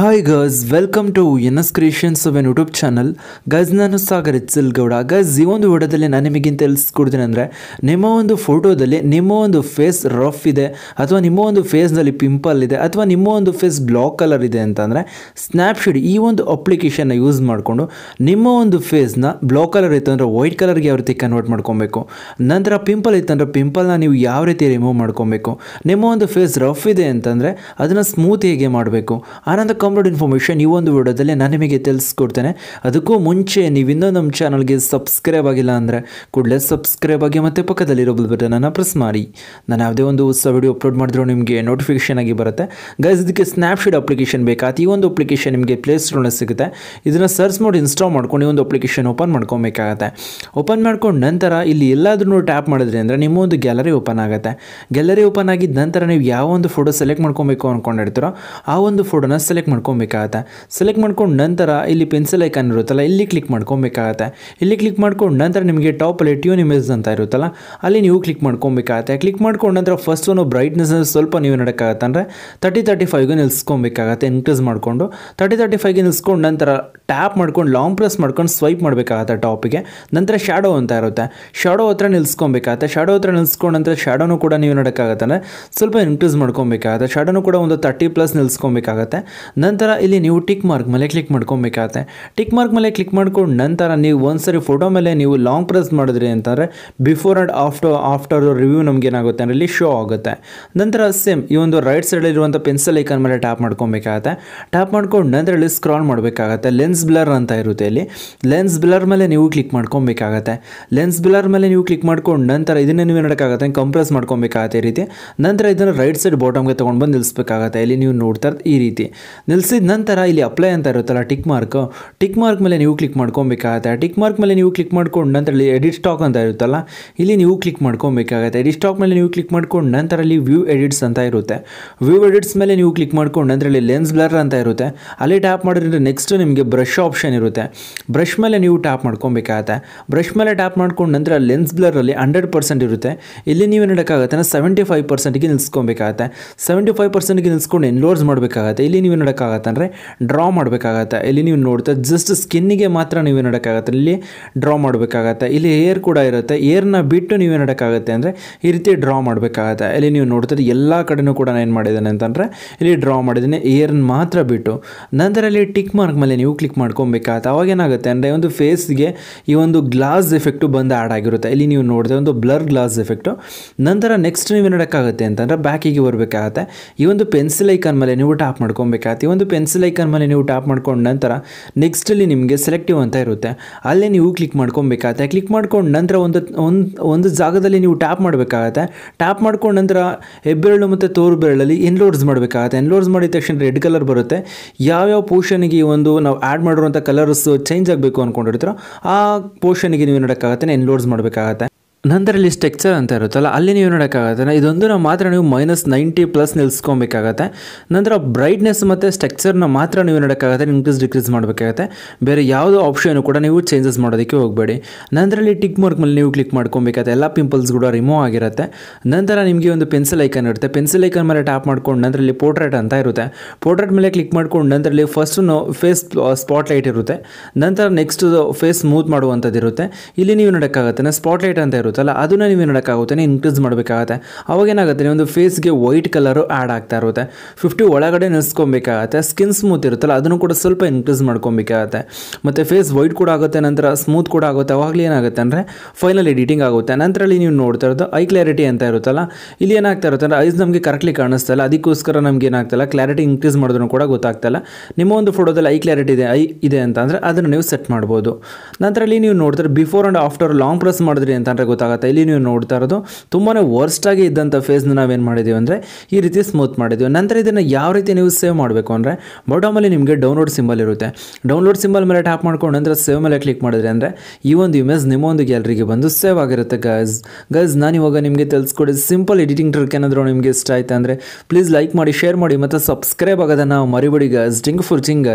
hi guys welcome to N S creations N YouTube channel guys ನಾನು ಸಾಗರ್ ಎಚ್ಸಲ್ ಗೌಡ ಗಜ್ ಈ ಒಂದು ವಿಡಿಯೋದಲ್ಲಿ ನಾನು ನಿಮಗಿಂತ ತಿಳಿಸ್ಕೊಡ್ತೀನಿ ಅಂದರೆ ನಿಮ್ಮ ಒಂದು ಫೋಟೋದಲ್ಲಿ ನಿಮ್ಮ ಒಂದು ಫೇಸ್ ರಫ್ ಇದೆ ಅಥವಾ ನಿಮ್ಮ ಒಂದು ಫೇಸ್ನಲ್ಲಿ ಪಿಂಪಲ್ ಇದೆ ಅಥವಾ ನಿಮ್ಮ ಒಂದು ಫೇಸ್ ಬ್ಲಾಕ್ ಕಲರ್ ಇದೆ ಅಂತಂದರೆ ಸ್ನ್ಯಾಪ್ಶೀಟ್ ಈ ಒಂದು ಅಪ್ಲಿಕೇಶನ್ನ ಯೂಸ್ ಮಾಡಿಕೊಂಡು ನಿಮ್ಮ ಒಂದು ಫೇಸ್ನ ಬ್ಲಾಕ್ ಕಲರ್ ಇತ್ತು ಅಂದರೆ ವೈಟ್ ಕಲರ್ಗೆ ಯಾವ ರೀತಿ ಕನ್ವರ್ಟ್ ಮಾಡ್ಕೊಬೇಕು ನಂತರ ಪಿಂಪಲ್ ಇತ್ತು ಅಂದರೆ ಪಿಂಪಲ್ನ ನೀವು ಯಾವ ರೀತಿ ರಿಮೂವ್ ಮಾಡ್ಕೊಬೇಕು ನಿಮ್ಮ ಒಂದು ಫೇಸ್ ರಫ್ ಇದೆ ಅಂತಂದರೆ ಅದನ್ನು ಸ್ಮೂತ್ ಹೇಗೆ ಮಾಡಬೇಕು ಆನಂದ ಕಾಂಪ್ಲೀಟ್ ಇನ್ಫಾರ್ಮೇಷನ್ ಈ ಒಂದು ವಿಡಿಯೋದಲ್ಲಿ ನಾನು ನಿಮಗೆ ತಿಳಿಸ್ಕೊಡ್ತೇನೆ ಅದಕ್ಕೂ ಮುಂಚೆ ನೀವು ಇನ್ನೂ ನಮ್ಮ ಚಾನಲ್ಗೆ ಸಬ್ಸ್ಕ್ರೈಬ್ ಆಗಿಲ್ಲ ಅಂದರೆ ಕೂಡಲೇ ಸಬ್ಸ್ಕ್ರೈಬ್ ಆಗಿ ಮತ್ತು ಪಕ್ಕದಲ್ಲಿರೋ ಬಟನನ್ನು ಪ್ರೆಸ್ ಮಾಡಿ ನಾನು ಯಾವುದೇ ಒಂದು ಹೊಸ ವಿಡಿಯೋ ಅಪ್ಲೋಡ್ ಮಾಡಿದ್ರೂ ನಿಮಗೆ ನೋಟಿಫಿಕೇಶನ್ ಆಗಿ ಬರುತ್ತೆ ಗೈಸ್ ಇದಕ್ಕೆ ಸ್ನ್ಯಾಪ್ಶೀಟ್ ಅಪ್ಲಿಕೇಶನ್ ಬೇಕಾ ಈ ಒಂದು ಅಪ್ಲಿಕೇಶನ್ ನಿಮಗೆ ಪ್ಲೇಸ್ಟೋರ್ನಲ್ಲಿ ಸಿಗುತ್ತೆ ಇದನ್ನು ಸರ್ಚ್ ಮಾಡಿ ಇನ್ಸ್ಟಾಲ್ ಮಾಡ್ಕೊಂಡು ಈ ಒಂದು ಅಪ್ಲಿಕೇಶನ್ ಓಪನ್ ಮಾಡ್ಕೊಬೇಕಾಗತ್ತೆ ಓಪನ್ ಮಾಡ್ಕೊಂಡು ನಂತರ ಇಲ್ಲಿ ಎಲ್ಲಾದ್ರೂ ಟ್ಯಾಪ್ ಮಾಡಿದ್ರೆ ಅಂದರೆ ನಿಮ್ಮ ಒಂದು ಗ್ಯಾಲರಿ ಓಪನ್ ಆಗುತ್ತೆ ಗ್ಯಾಲರಿ ಓಪನ್ ಆಗಿದ್ದ ನಂತರ ನೀವು ಯಾವ ಒಂದು ಫೋಟೋ ಸೆಲೆಕ್ಟ್ ಮಾಡ್ಕೊಬೇಕು ಅಂದ್ಕೊಂಡಿರ್ತೀರೋ ಆ ಒಂದು ಫೋಟೋನ ಸೆಲೆಕ್ಟ್ ಮಾಡ್ಕೊಬೇಕಾಗತ್ತೆ ಸೆಲೆಕ್ಟ್ ಮಾಡ್ಕೊಂಡು ನಂತರ ಇಲ್ಲಿ ಪೆನ್ಸಿಲ್ ಐಕಾನ್ ಇರುತ್ತಲ್ಲ ಇಲ್ಲಿ ಕ್ಲಿಕ್ ಮಾಡ್ಕೊಬೇಕಾಗತ್ತೆ ಇಲ್ಲಿ ಕ್ಲಿಕ್ ಮಾಡ್ಕೊಂಡು ನಂತರ ನಿಮಗೆ ಟಾಪಲ್ಲಿ ಟ್ಯೂನ್ ಇಮೇಜ್ ಅಂತ ಇರುತ್ತಲ್ಲ ಅಲ್ಲಿ ನೀವು ಕ್ಲಿಕ್ ಮಾಡ್ಕೊಬೇಕಾಗತ್ತೆ ಕ್ಲಿಕ್ ಮಾಡ್ಕೊಂಡು ನಂತರ ಫಸ್ಟ್ ಒಂದು ಬ್ರೈಟ್ನೆಸ್ ಸ್ವಲ್ಪ ನೀವು ನೋಡೋಕ್ಕಾಗತ್ತೆ ಅಂದರೆ ತರ್ಟಿ ತರ್ಟಿ ಫೈವ್ಗೆ ನಿಲ್ಸ್ಕೊಬೇಕಾಗತ್ತೆ ಇನ್ಕ್ರೀಸ್ ಮಾಡಿಕೊಂಡು ತರ್ಟಿ ತರ್ಟಿ ಫೈವ್ಗೆ ನಿಲ್ಸ್ಕೊಂಡು ನಂತರ ಟ್ಯಾಪ್ ಮಾಡ್ಕೊಂಡು ಲಾಂಗ್ ಪ್ರೆಸ್ ಮಾಡ್ಕೊಂಡು ಸ್ವೈಪ್ ಮಾಡಬೇಕಾಗತ್ತೆ ಟಾಪಿಗೆ ನಂತರ ಶ್ಯಾಡೋ ಅಂತ ಇರುತ್ತೆ ಶ್ಯಾಡೋ ಹತ್ರ ನಿಲ್ಸ್ಕೊಬೇಕಾಗತ್ತೆ ಶ್ಯಾಡೋ ಹತ್ರ ನಿಲ್ಸ್ಕೊಂಡು ನಂತರ ಶ್ಯಾಡೋನು ಕೂಡ ನೀವು ನೋಡೋಕ್ಕಾಗತ್ತೆ ಸ್ವಲ್ಪ ಇನ್ಕ್ರೀಸ್ ಮಾಡ್ಕೊಬೇಕಾಗತ್ತೆ ಶ್ಯಾಡೋನು ಕೂಡ ಒಂದು ತರ್ಟಿ ಪ್ಲಸ್ ನಿಲ್ಸ್ಕೊಬೇಕಾಗತ್ತೆ ನಂತರ ಇಲ್ಲಿ ನೀವು ಟಿಕ್ ಮಾರ್ಕ್ ಮೇಲೆ ಕ್ಲಿಕ್ ಮಾಡ್ಕೊಬೇಕಾಗತ್ತೆ ಟಿಕ್ ಮಾರ್ಕ್ ಮೇಲೆ ಕ್ಲಿಕ್ ಮಾಡ್ಕೊಂಡು ನಂತರ ನೀವು ಒಂದ್ಸರಿ ಫೋಟೋ ಮೇಲೆ ನೀವು ಲಾಂಗ್ ಪ್ರೆಸ್ ಮಾಡಿದ್ರಿ ಅಂತಂದರೆ before and after after review ನಮ್ಗೆ ಏನಾಗುತ್ತೆ ಅಂದರೆ ಇಲ್ಲಿ ಶೋ ಆಗುತ್ತೆ ನಂತರ ಸೇಮ್ ಈ ಒಂದು ರೈಟ್ ಸೈಡಲ್ಲಿರುವಂಥ ಪೆನ್ಸಿಲ್ ಐಕನ್ ಮೇಲೆ ಟ್ಯಾಪ್ ಮಾಡ್ಕೊಬೇಕಾಗತ್ತೆ ಟ್ಯಾಪ್ ಮಾಡ್ಕೊಂಡು ನಂತರ ಇಲ್ಲಿ ಸ್ಕ್ರಾಲ್ ಮಾಡಬೇಕಾಗತ್ತೆ ಲೆನ್ಸ್ ಬ್ಲರ್ ಅಂತ ಇರುತ್ತೆ ಇಲ್ಲಿ ಲೆನ್ಸ್ ಬ್ಲರ್ ಮೇಲೆ ನೀವು ಕ್ಲಿಕ್ ಮಾಡ್ಕೊಬೇಕಾಗತ್ತೆ ಲೆನ್ಸ್ ಬ್ಲರ್ ಮೇಲೆ ನೀವು ಕ್ಲಿಕ್ ಮಾಡ್ಕೊಂಡು ನಂತರ ಇದನ್ನು ನೀವು ಮಾಡೋಕ್ಕಾಗತ್ತೆ ಕಂಪ್ರೆಸ್ ಮಾಡ್ಕೊಬೇಕಾಗತ್ತೆ ಈ ರೀತಿ ನಂತರ ಇದನ್ನು ರೈಟ್ ಸೈಡ್ ಬಾಟಮ್ಗೆ ತೊಗೊಂಡು ಬಂದು ನಿಲ್ಲಿಸ್ಬೇಕಾಗತ್ತೆ ಇಲ್ಲಿ ನೀವು ನೋಡ್ತಾ ಈ ರೀತಿ ನಿಲ್ಲಿಸಿದ ನಂತರ ಇಲ್ಲಿ ಅಪ್ಲೈ ಅಂತ ಇರುತ್ತಲ್ಲ ಟಿಕ್ ಮಾರ್ಕ್ ಟಿಕ್ ಮಾರ್ಕ್ ಮೇಲೆ ನೀವು ಕ್ಲಿಕ್ ಮಾಡ್ಕೊಬೇಕಾಗತ್ತೆ ಟಿಕ್ ಮಾರ್ಕ್ ಮೇಲೆ ನೀವು ಕ್ಲಿಕ್ ಮಾಡ್ಕೊಂಡು ನಂತರ ಇಲ್ಲಿ ಎಡಿಟ್ ಸ್ಟಾಕ್ ಅಂತ ಇರುತ್ತಲ್ಲ ಇಲ್ಲಿ ನೀವು ಕ್ಲಿಕ್ ಮಾಡ್ಕೊಬೇಕಾಗತ್ತೆ ಎಡಿಟ್ ಸ್ಟಾಕ್ ಮೇಲೆ ನೀವು ಕ್ಲಿಕ್ ಮಾಡ್ಕೊಂಡು ನಂತರ ಇಲ್ಲಿ ವ್ಯೂ ಎಡಿಟ್ಸ್ ಅಂತ ಇರುತ್ತೆ ವ್ಯೂ ಎಡಿಟ್ಸ್ ಮೇಲೆ ನೀವು ಕ್ಲಿಕ್ ಮಾಡ್ಕೊಂಡು ನಂತರ ಇಲ್ಲಿ ಲೆನ್ಸ್ ಬ್ಲರ್ ಅಂತ ಇರುತ್ತೆ ಅಲ್ಲಿ ಟ್ಯಾಪ್ ಮಾಡಿದ್ರೆ ನೆಕ್ಸ್ಟ್ ನಿಮಗೆ ಬ್ರಷ್ ಆಪ್ಷನ್ ಇರುತ್ತೆ ಬ್ರಷ್ ಮೇಲೆ ನೀವು ಟ್ಯಾಪ್ ಮಾಡ್ಕೊಬೇಕಾಗತ್ತೆ ಬ್ರಷ್ ಮೇಲೆ ಟ್ಯಾಪ್ ಮಾಡ್ಕೊಂಡು ನಂತರ ಲೆನ್ಸ್ ಬ್ಲರಲ್ಲಿ ಹಂಡ್ರೆಡ್ ಪರ್ಸೆಂಟ್ ಇರುತ್ತೆ ಇಲ್ಲಿ ನೀವು ಮಾಡೋಕ್ಕಾಗತ್ತೆ ಸೆವೆಂಟಿ ಫೈವ್ ಪರ್ಸೆಂಟ್ಗೆ ನಿಲ್ಸ್ಕೊಬೇಕಾಗತ್ತೆ ಸೆವೆಂಟಿ ಫೈವ್ ಪರ್ಸೆಂಟ್ಗೆ ನಿಲ್ಸ್ಕೊಂಡು ಎನ್ಲೋರ್ಸ್ ಮಾಡಬೇಕಾಗತ್ತೆ ಇಲ್ಲಿ ನೀವು ಮಾಡಬೇಕಾಗತ್ತೆ ಅಂದರೆ ಡ್ರಾ ಮಾಡಬೇಕಾಗತ್ತೆ ಇಲ್ಲಿ ನೀವು ನೋಡ್ತಾ ಜಸ್ಟ್ ಸ್ಕಿನ್ನಿಗೆ ಮಾತ್ರ ನೀವು ಮಾಡೋಕ್ಕಾಗತ್ತೆ ಇಲ್ಲಿ ಡ್ರಾ ಮಾಡಬೇಕಾಗತ್ತೆ ಇಲ್ಲಿ ಏರ್ ಕೂಡ ಇರುತ್ತೆ ಏರ್ನ ಬಿಟ್ಟು ನೀವು ಮಾಡೋಕ್ಕಾಗತ್ತೆ ಅಂದರೆ ಈ ರೀತಿ ಡ್ರಾ ಮಾಡಬೇಕಾಗತ್ತೆ ಇಲ್ಲಿ ನೀವು ನೋಡ್ತೀರಿ ಎಲ್ಲ ಕಡೆನೂ ಕೂಡ ನಾನು ಏನು ಮಾಡಿದ್ದೇನೆ ಅಂತಂದರೆ ಇಲ್ಲಿ ಡ್ರಾ ಮಾಡಿದ್ದೀನಿ ಏರ್ನ ಮಾತ್ರ ಬಿಟ್ಟು ನಂತರ ಅಲ್ಲಿ ಟಿಕ್ ಮಾರ್ಕ್ ಮೇಲೆ ನೀವು ಕ್ಲಿಕ್ ಮಾಡ್ಕೊಬೇಕಾಗತ್ತೆ ಏನಾಗುತ್ತೆ ಅಂದರೆ ಒಂದು ಫೇಸ್ಗೆ ಈ ಒಂದು ಗ್ಲಾಸ್ ಎಫೆಕ್ಟು ಬಂದು ಆ್ಯಡ್ ಆಗಿರುತ್ತೆ ಇಲ್ಲಿ ನೀವು ನೋಡಿದ್ರೆ ಒಂದು ಬ್ಲರ್ ಗ್ಲಾಸ್ ಎಫೆಕ್ಟು ನಂತರ ನೆಕ್ಸ್ಟ್ ನೀವು ನೋಡೋಕ್ಕಾಗುತ್ತೆ ಅಂತಂದರೆ ಬ್ಯಾಕಿಗೆ ಬರಬೇಕಾಗತ್ತೆ ಈ ಒಂದು ಪೆನ್ಸಿಲ್ ಐಕಾನ್ ಮೇಲೆ ನೀವು ಟ್ಯಾಪ್ ಮಾಡ್ಕೊಬೇಕಾಗತ್ತೆ ಈ ಒಂದು ಪೆನ್ಸಿಲ್ ಐಕನ್ ಮೇಲೆ ನೀವು ಟ್ಯಾಪ್ ಮಾಡ್ಕೊಂಡ ನಂತರ ನೆಕ್ಸ್ಟಲ್ಲಿ ನಿಮಗೆ ಸೆಲೆಕ್ಟಿವ್ ಅಂತ ಇರುತ್ತೆ ಅಲ್ಲೇ ನೀವು ಕ್ಲಿಕ್ ಮಾಡ್ಕೊಬೇಕಾಗತ್ತೆ ಕ್ಲಿಕ್ ಮಾಡ್ಕೊಂಡು ನಂತರ ಒಂದು ಒಂದು ಒಂದು ಜಾಗದಲ್ಲಿ ನೀವು ಟ್ಯಾಪ್ ಮಾಡಬೇಕಾಗತ್ತೆ ಟ್ಯಾಪ್ ಮಾಡ್ಕೊಂಡು ನಂತರ ಹೆಬ್ಬೆರಳು ಮತ್ತು ತೋರು ಬೆರಳಲ್ಲಿ ಎನ್ಲೋಡ್ಸ್ ಮಾಡಬೇಕಾಗುತ್ತೆ ಎನ್ಲೋಡ್ಸ್ ಮಾಡಿದ ತಕ್ಷಣ ರೆಡ್ ಕಲರ್ ಬರುತ್ತೆ ಯಾವ್ಯಾವ ಪೋರ್ಷನಿಗೆ ಈ ಒಂದು ನಾವು ಆ್ಯಡ್ ಮಾಡಿರುವಂಥ ಕಲರ್ಸ್ ಚೇಂಜ್ ಆಗಬೇಕು ಅಂದ್ಕೊಂಡಿರ್ತೀರೋ ಆ ಪೋರ್ಷನಿಗೆ ನೀವು ನೋಡೋಕ್ಕಾಗತ್ತೆ ಎನ್ಲೋಡ್ಸ್ ಮಾಡಬೇಕಾಗತ್ತೆ ನಂತರ ಇಲ್ಲಿ ಅಂತ ಇರುತ್ತಲ್ಲ ಅಲ್ಲಿ ನೀವು ನೋಡೋಕ್ಕಾಗತ್ತೆ ಇದೊಂದು ನಾವು ಮಾತ್ರ ನೀವು ಮೈನಸ್ ನೈಂಟಿ ಪ್ಲಸ್ ನಿಲ್ಸ್ಕೊಬೇಕಾಗತ್ತೆ ನಂತರ ಬ್ರೈಟ್ನೆಸ್ ಮತ್ತು ಸ್ಟ್ರಕ್ಚರ್ನ ಮಾತ್ರ ನೀವು ನೋಡೋಕ್ಕಾಗತ್ತೆ ಇನ್ಕ್ರೀಸ್ ಡಿಕ್ರೀಸ್ ಮಾಡಬೇಕಾಗತ್ತೆ ಬೇರೆ ಯಾವುದೋ ಆಪ್ಷನ್ ಕೂಡ ನೀವು ಚೇಂಜಸ್ ಮಾಡೋದಕ್ಕೆ ಹೋಗಬೇಡಿ ನಂತರಲ್ಲಿ ಟಿಕ್ ಮಾರ್ಕ್ ಮೇಲೆ ನೀವು ಕ್ಲಿಕ್ ಮಾಡ್ಕೊಬೇಕಾಗತ್ತೆ ಎಲ್ಲ ಪಿಂಪಲ್ಸ್ ಕೂಡ ರಿಮೂವ್ ಆಗಿರುತ್ತೆ ನಂತರ ನಿಮಗೆ ಒಂದು ಪೆನ್ಸಿಲ್ ಐಕನ್ ಇರುತ್ತೆ ಪೆನ್ಸಿಲ್ ಐಕನ್ ಮೇಲೆ ಟ್ಯಾಪ್ ಮಾಡ್ಕೊಂಡು ನಂತರಲ್ಲಿ ಪೋಟ್ರೇಟ್ ಪೋರ್ಟ್ರೇಟ್ ಅಂತ ಇರುತ್ತೆ ಪೋರ್ಟ್ರೇಟ್ ಮೇಲೆ ಕ್ಲಿಕ್ ಮಾಡ್ಕೊಂಡು ನಂತರ ಫಸ್ಟ್ ಫಸ್ಟು ಫೇಸ್ ಸ್ಪಾಟ್ಲೈಟ್ ಇರುತ್ತೆ ನಂತರ ನೆಕ್ಸ್ಟ್ ಫೇಸ್ ಸ್ಮೂತ್ ಮಾಡುವಂಥದ್ದು ಇರುತ್ತೆ ಇಲ್ಲಿ ನೀವು ನೋಡೋಕ್ಕಾಗತ್ತೆ ಸ್ಪಾಟ್ಲೈಟ್ ಅಂತ ಇರುತ್ತೆ ಇರುತ್ತಲ್ಲ ಅದನ್ನು ನೀವು ನೋಡೋಕ್ಕಾಗುತ್ತೆ ಇನ್ಕ್ರೀಸ್ ಮಾಡಬೇಕಾಗತ್ತೆ ಅವಾಗ ಏನಾಗುತ್ತೆ ಒಂದು ಫೇಸ್ಗೆ ವೈಟ್ ಕಲರು ಆ್ಯಡ್ ಆಗ್ತಾ ಇರುತ್ತೆ ಫಿಫ್ಟಿ ಒಳಗಡೆ ನೆನೆಸ್ಕೊಬೇಕಾಗತ್ತೆ ಸ್ಕಿನ್ ಸ್ಮೂತ್ ಇರುತ್ತಲ್ಲ ಅದನ್ನು ಕೂಡ ಸ್ವಲ್ಪ ಇನ್ಕ್ರೀಸ್ ಮಾಡ್ಕೊಬೇಕಾಗತ್ತೆ ಮತ್ತು ಫೇಸ್ ವೈಟ್ ಕೂಡ ಆಗುತ್ತೆ ನಂತರ ಸ್ಮೂತ್ ಕೂಡ ಆಗುತ್ತೆ ಅವಾಗಲೇ ಏನಾಗುತ್ತೆ ಅಂದರೆ ಫೈನಲ್ ಎಡಿಟಿಂಗ್ ಆಗುತ್ತೆ ನಂತರಲ್ಲಿ ನೀವು ನೋಡ್ತಾ ಇರೋದು ಐ ಕ್ಲಾರಿಟಿ ಅಂತ ಇರುತ್ತಲ್ಲ ಇಲ್ಲಿ ಏನಾಗ್ತಾ ಇರುತ್ತೆ ಅಂದರೆ ಐಸ್ ನಮಗೆ ಕರೆಕ್ಟ್ಲಿ ಕಾಣಿಸ್ತಾ ಇಲ್ಲ ಅದಕ್ಕೋಸ್ಕರ ನಮ್ಗೆ ಏನಾಗ್ತಲ್ಲ ಕ್ಲಾರಿಟಿ ಇನ್ಕ್ರೀಸ್ ಮಾಡೋದನ್ನು ಕೂಡ ಗೊತ್ತಾಗ್ತಲ್ಲ ನಿಮ್ಮ ಒಂದು ಫೋಟೋದಲ್ಲಿ ಐ ಕ್ಲಾರಿಟಿ ಇದೆ ಐ ಇದೆ ಅಂತ ಅಂದರೆ ಅದನ್ನು ನೀವು ಸೆಟ್ ಮಾಡ್ಬೋದು ನಂತರಲ್ಲಿ ನೀವು ನೋಡಿದ್ರೆ before and after long press ಮಾಡಿದ್ರಿ ಅಂತಂದರೆ ಗೊತ್ತಾಗುತ್ತೆ ಇಲ್ಲಿ ನೀವು ನೋಡ್ತಾ ಇರೋದು ತುಂಬಾ ವರ್ಸ್ಟಾಗಿ ಇದ್ದಂಥ ಫೇಸ್ನ ನಾವೇನು ಮಾಡಿದ್ದೀವಿ ಅಂದರೆ ಈ ರೀತಿ ಸ್ಮೂತ್ ಮಾಡಿದ್ದೀವಿ ನಂತರ ಇದನ್ನು ಯಾವ ರೀತಿ ನೀವು ಸೇವ್ ಮಾಡಬೇಕು ಅಂದರೆ ಬಾಟಮಲ್ಲಿ ನಿಮಗೆ ಡೌನ್ಲೋಡ್ ಸಿಂಬಲ್ ಇರುತ್ತೆ ಡೌನ್ಲೋಡ್ ಸಿಂಬಲ್ ಮೇಲೆ ಟ್ಯಾಪ್ ಮಾಡ್ಕೊಂಡು ನಂತರ ಸೇವ್ ಮೇಲೆ ಕ್ಲಿಕ್ ಮಾಡಿದ್ರೆ ಅಂದರೆ ಈ ಒಂದು ಇಮೇಜ್ ನಿಮ್ಮ ಒಂದು ಗ್ಯಾಲರಿಗೆ ಬಂದು ಸೇವ್ ಆಗಿರುತ್ತೆ ಗೈಸ್ ಗೈಸ್ ನಾನು ಇವಾಗ ನಿಮಗೆ ತಿಳಿಸ್ಕೊಡಿ ಸಿಂಪಲ್ ಎಡಿಟಿಂಗ್ ಟ್ರಿಕ್ ಏನಾದರೂ ನಿಮಗೆ ಇಷ್ಟ ಆಯಿತು ಅಂದರೆ ಪ್ಲೀಸ್ ಲೈಕ್ ಮಾಡಿ ಶೇರ್ ಮಾಡಿ ಮತ್ತು ಸಬ್ಸ್ಕ್ರೈಬ್ ಆಗೋದನ್ನು ಮರಿಬೇಡಿ ಗೈಸ್ ಡಿಂಗ್ ಫುರ್ ಚಿಂಗ್